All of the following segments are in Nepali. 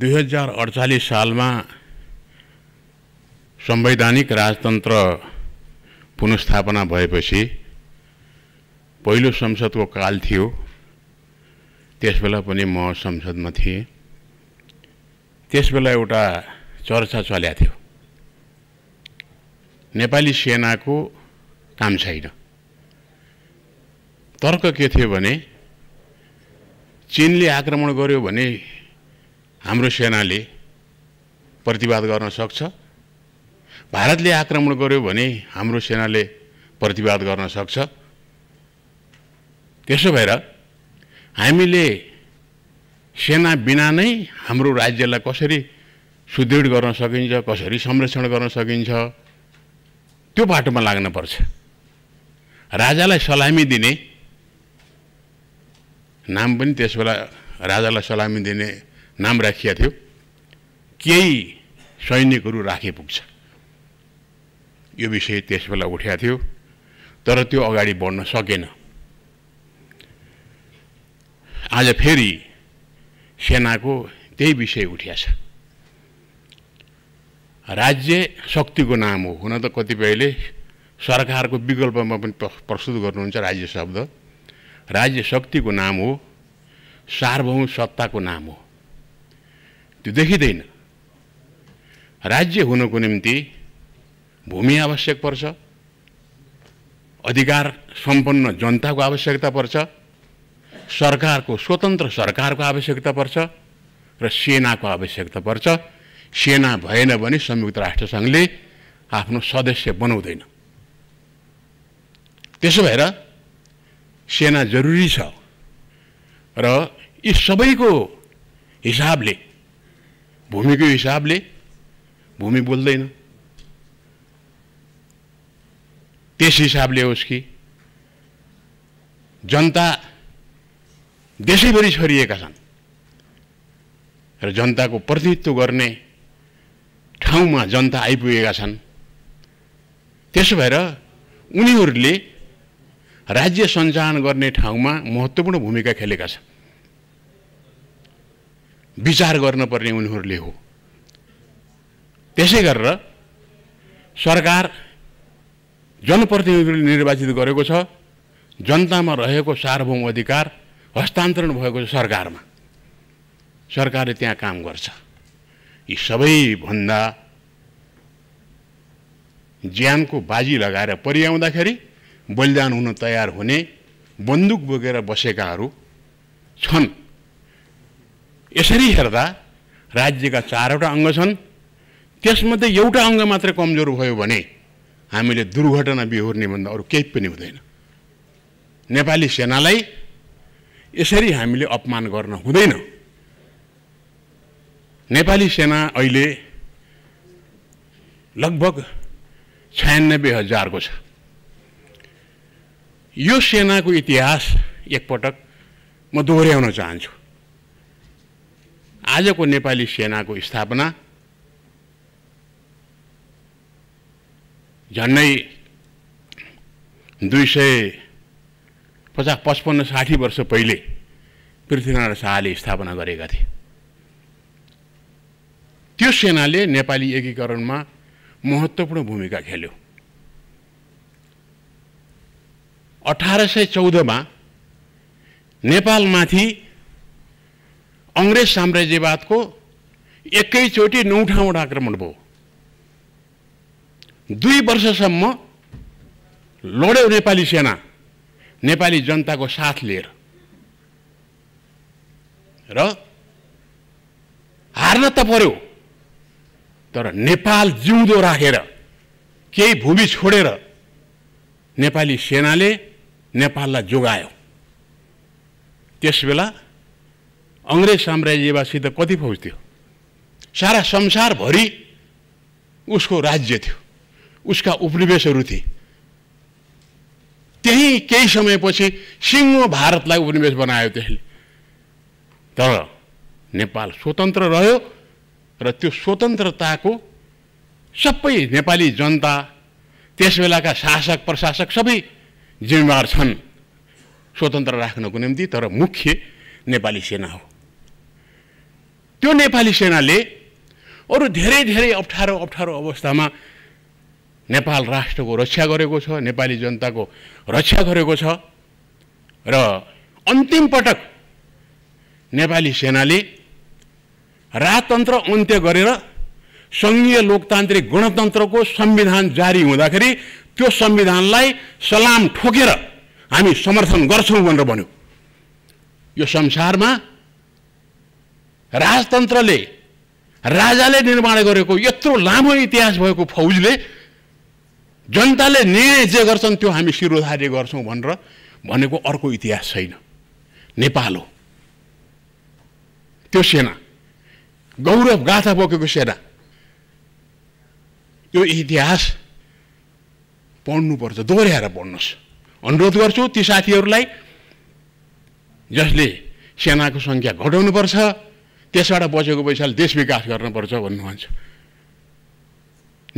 दुई सालमा संवैधानिक राजतन्त्र पुनस्थापना भएपछि पहिलो संसदको काल थियो त्यसबेला पनि म संसदमा थिएँ त्यसबेला एउटा चर्चा चल्या थियो नेपाली सेनाको काम छैन तर्क के थियो भने चिनले आक्रमण गर्यो भने हाम्रो सेनाले प्रतिवाद गर्न सक्छ भारतले आक्रमण गर्यो भने हाम्रो सेनाले प्रतिवाद गर्न सक्छ त्यसो भएर हामीले सेना बिना नै हाम्रो राज्यलाई कसरी सुदृढ गर्न सकिन्छ कसरी संरक्षण गर्न सकिन्छ त्यो बाटोमा पर्छ राजालाई सलामी दिने नाम पनि त्यसबेला राजालाई सलामी दिने नाम राखिएको थियो केही सैनिकहरू राखे पुग्छ यो विषय त्यस बेला उठ्या थियो तर त्यो अगाडि बढ्न सकेन आज फेरि सेनाको त्यही विषय उठिया छ राज्य शक्तिको नाम हो हुन त कतिपयले सरकारको विकल्पमा पनि प्रस्तुत गर्नुहुन्छ राज्य शब्द राज्य शक्तिको नाम हो सार्वभौम सत्ताको नाम हो त्यो देखिँदैन राज्य हुनको निम्ति भूमि आवश्यक पर्छ अधिकार सम्पन्न जनताको आवश्यकता पर्छ सरकारको स्वतन्त्र सरकारको आवश्यकता पर्छ र सेनाको आवश्यकता पर्छ सेना भएन भने संयुक्त राष्ट्रसङ्घले आफ्नो सदस्य बनाउँदैन त्यसो भएर सेना जरुरी छ र यी सबैको हिसाबले भूमिको हिसाबले भूमि बोल्दैन त्यस हिसाबले होस् कि जनता देशैभरि छरिएका छन् र जनताको प्रतिनिधित्व गर्ने ठाउँमा जनता आइपुगेका छन् त्यसो भएर उनीहरूले राज्य सञ्चालन गर्ने ठाउँमा महत्त्वपूर्ण भूमिका खेलेका छन् विचार गर्नुपर्ने उनीहरूले हो त्यसै गरेर सरकार जनप्रतिनिधिले निर्वाचित गरेको छ जनतामा रहेको सार्वभौम अधिकार हस्तान्तरण भएको छ सरकारमा सरकारले त्यहाँ काम गर्छ यी सबैभन्दा ज्यानको बाजी लगाएर परिआउँदाखेरि बलिदान हुन तयार हुने बन्दुक बोकेर बसेकाहरू छन् यसरी हेर्दा राज्यका चारवटा अङ्ग छन् त्यसमध्ये एउटा अङ्ग मात्र कमजोर भयो भने हामीले दुर्घटना बिहोर्ने भन्दा अरू केही पनि हुँदैन नेपाली सेनालाई यसरी हामीले अपमान गर्न हुँदैन नेपाली सेना अहिले लगभग छयानब्बे हजारको छ यो सेनाको इतिहास एकपटक म दोहोऱ्याउन चाहन्छु आजको नेपाली सेनाको स्थापना झन्डै दुई सय पचास पचपन्न साठी वर्ष पहिले पृथ्वीनारायण शाहले स्थापना गरेका थिए त्यो सेनाले नेपाली एकीकरणमा महत्त्वपूर्ण भूमिका खेल्यो अठार सय चौधमा नेपालमाथि अङ्ग्रेज साम्राज्यवादको एकैचोटि नौ ठाउँबाट आक्रमण भयो दुई वर्षसम्म लड्यो नेपाली सेना नेपाली जनताको साथ लिएर र हार्न त पर्यो तर नेपाल जिउँदो राखेर केही भूमि छोडेर नेपाली सेनाले नेपाललाई जोगायो बेला अङ्ग्रेज साम्राज्यवासित कति फौज थियो सारा संसारभरि उसको राज्य थियो उसका उपनिवेशहरू थिए त्यही केही समयपछि सिङ्गो भारतलाई उपनिवेश बनायो त्यसले तर नेपाल स्वतन्त्र रह्यो र त्यो स्वतन्त्रताको सबै नेपाली जनता त्यस बेलाका शासक प्रशासक सबै जिम्मेवार छन् स्वतन्त्र राख्नको निम्ति तर मुख्य नेपाली सेना हो त्यो नेपाली सेनाले अरू धेरै धेरै अप्ठ्यारो अप्ठ्यारो अवस्थामा नेपाल राष्ट्रको रक्षा गरेको छ नेपाली जनताको रक्षा गरेको छ र अन्तिम पटक नेपाली सेनाले राजतन्त्र अन्त्य गरेर सङ्घीय लोकतान्त्रिक गणतन्त्रको संविधान जारी हुँदाखेरि त्यो संविधानलाई सलाम ठोकेर हामी समर्थन गर्छौँ भनेर भन्यो यो संसारमा राजतन्त्रले राजाले निर्माण गरेको यत्रो लामो इतिहास भएको फौजले जनताले निर्णय जे गर्छन् त्यो हामी शिरोधार्य गर्छौँ भनेर भनेको अर्को इतिहास छैन नेपाल हो त्यो सेना गौरव गाथा बोकेको सेना यो इतिहास पढ्नुपर्छ दोहोऱ्याएर पढ्नुहोस् अनुरोध गर्छु ती साथीहरूलाई जसले सेनाको सङ्ख्या घटाउनुपर्छ त्यसबाट बचेको पैसाले देश विकास गर्नुपर्छ भन्नुहुन्छ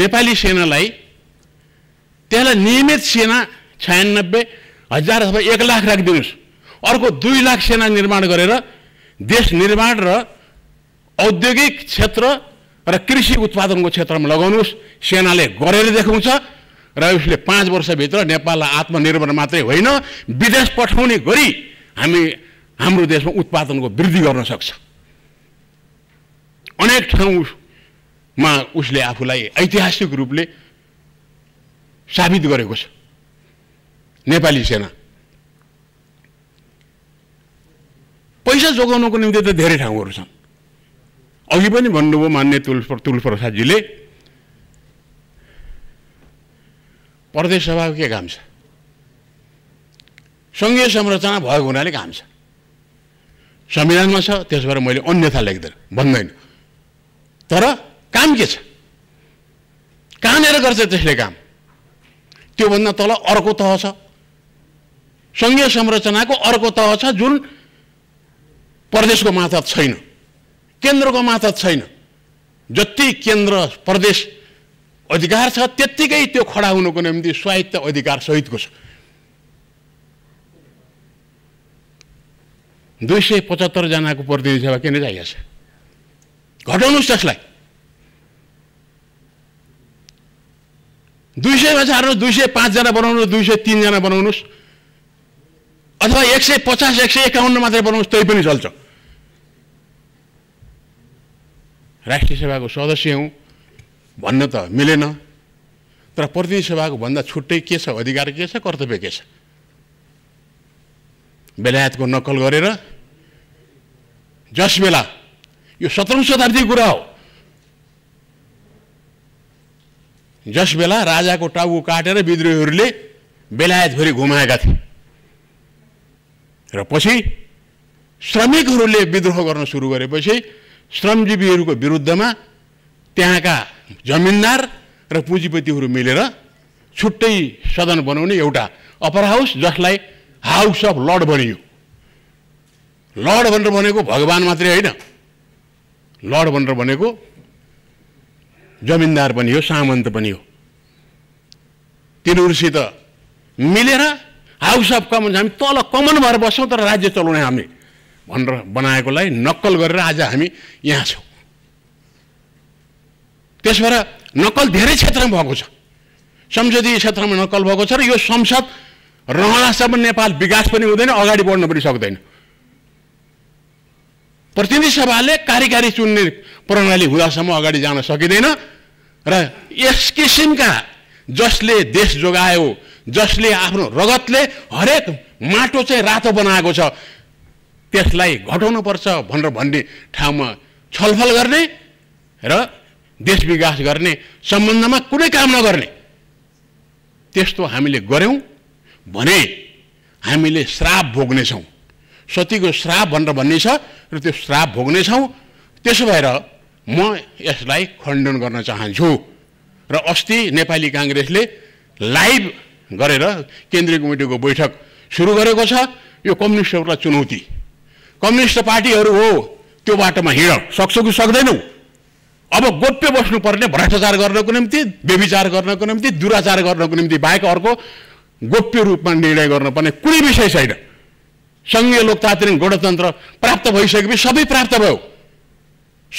नेपाली सेनालाई त्यसलाई नियमित सेना छयानब्बे हजार अथवा एक लाख राखिदिनुहोस् अर्को दुई लाख सेना निर्माण गरेर देश निर्माण र औद्योगिक क्षेत्र र कृषि उत्पादनको क्षेत्रमा लगाउनुहोस् सेनाले गरेर देखाउँछ र उसले पाँच वर्षभित्र नेपाललाई आत्मनिर्भर मात्रै होइन विदेश पठाउने गरी हामी हाम्रो देशमा उत्पादनको वृद्धि गर्न सक्छ अनेक ठाउँमा उसले आफूलाई ऐतिहासिक रूपले साबित गरेको छ नेपाली सेना पैसा जोगाउनको निम्ति त धेरै ठाउँहरू छन् अघि पनि भन्नुभयो मान्य तुल तुलप्रसादजीले प्रदेश सभाको के काम छ सङ्घीय संरचना भएको हुनाले काम छ संविधानमा छ त्यसबाट मैले अन्यथा लेख्दैन भन्दैन तर काम के छ कहाँनिर गर्छ त्यसले काम त्योभन्दा तल अर्को तह छ सङ्घीय संरचनाको अर्को तह छ जुन प्रदेशको माथत छैन केन्द्रको माथत छैन जति केन्द्र प्रदेश अधिकार छ त्यत्तिकै त्यो खडा हुनुको निम्ति स्वायत्त अधिकार सहितको छ दुई सय पचहत्तरजनाको प्रतिनिधि सभा किन चाहिएको छ घटाउनुहोस् त्यसलाई दुई सयमा झार्नु दुई सय पाँचजना बनाउनु दुई सय तिनजना बनाउनुहोस् अथवा एक सय पचास एक सय एकाउन्न मात्रै बनाउनुहोस् त्यही पनि चल्छ राष्ट्रिय सभाको सदस्य हौ भन्न त मिलेन तर प्रतिनिधि सभाको भन्दा छुट्टै के छ अधिकार के छ कर्तव्य के छ बेलायतको नक्कल गरेर जस बेला यो सत्रौँ शताब्दीको कुरा हो जस बेला राजाको टाउको काटेर विद्रोहीहरूले बेलायतभरि घुमाएका थिए र पछि श्रमिकहरूले विद्रोह गर्न सुरु गरेपछि श्रमजीवीहरूको विरुद्धमा त्यहाँका जमिनदार र पुँजीपतिहरू मिलेर छुट्टै सदन बनाउने एउटा अपर हाउस जसलाई हाउस अफ लर्ड भनियो लर्ड भनेर भनेको भगवान् मात्रै होइन लड भनेर भनेको जमिनदार पनि हो सामन्त पनि हो तिनीहरूसित मिलेर हाउस अफ कमन्स हामी तल कमन भएर बस्छौँ तर राज्य चलाउने हामी भनेर बनाएकोलाई नक्कल गरेर आज हामी यहाँ छौँ त्यसबाट नक्कल धेरै क्षेत्रमा भएको छ संसदीय क्षेत्रमा नक्कल भएको छ र यो संसद रहलासम्म नेपाल विकास पनि हुँदैन अगाडि बढ्न पनि सक्दैन प्रतिनिधि सभाले कार्यकारी चुन्ने प्रणाली हुँदासम्म अगाडि जान सकिँदैन र यस किसिमका जसले देश जोगायो जसले आफ्नो रगतले हरेक माटो चाहिँ रातो बनाएको छ त्यसलाई घटाउनुपर्छ भनेर भन्ने ठाउँमा छलफल गर्ने र देश विकास गर्ने सम्बन्धमा कुनै काम नगर्ने त्यस्तो हामीले गऱ्यौँ भने हामीले श्राप भोग्नेछौँ सतीको श्राप भनेर भन्ने छ र त्यो श्राप भोग्नेछौँ त्यसो भएर म यसलाई खण्डन गर्न चाहन्छु र अस्ति नेपाली काङ्ग्रेसले लाइभ गरेर केन्द्रीय कमिटीको बैठक सुरु गरेको छ यो कम्युनिस्टहरूलाई चुनौती कम्युनिस्ट पार्टीहरू हो त्यो बाटोमा हिँड सक्छौ कि सक्दैनौ अब गोप्य बस्नुपर्ने भ्रष्टाचार गर्नको निम्ति व्यविचार गर्नको निम्ति दुराचार गर्नको निम्ति बाहेक अर्को गोप्य रूपमा निर्णय गर्नुपर्ने कुनै विषय छैन सङ्घीय लोकतान्त्रिक गणतन्त्र प्राप्त भइसकेपछि सबै प्राप्त भयो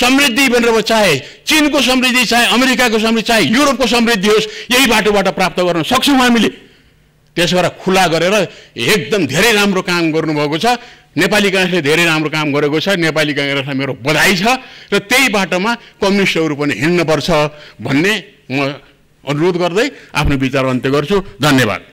समृद्धि भनेर चाहे चिनको समृद्धि चाहे अमेरिकाको समृद्धि चाहे युरोपको समृद्धि होस् यही बाटोबाट प्राप्त गर्न सक्छौँ हामीले त्यसो खुला गरेर एकदम धेरै राम्रो काम गर्नुभएको छ नेपाली काङ्ग्रेसले धेरै राम्रो काम गरेको छ नेपाली काङ्ग्रेसलाई मेरो बधाई छ र त्यही बाटोमा कम्युनिस्टहरू पनि हिँड्नुपर्छ भन्ने म अनुरोध गर्दै आफ्नो विचार अन्त्य गर्छु धन्यवाद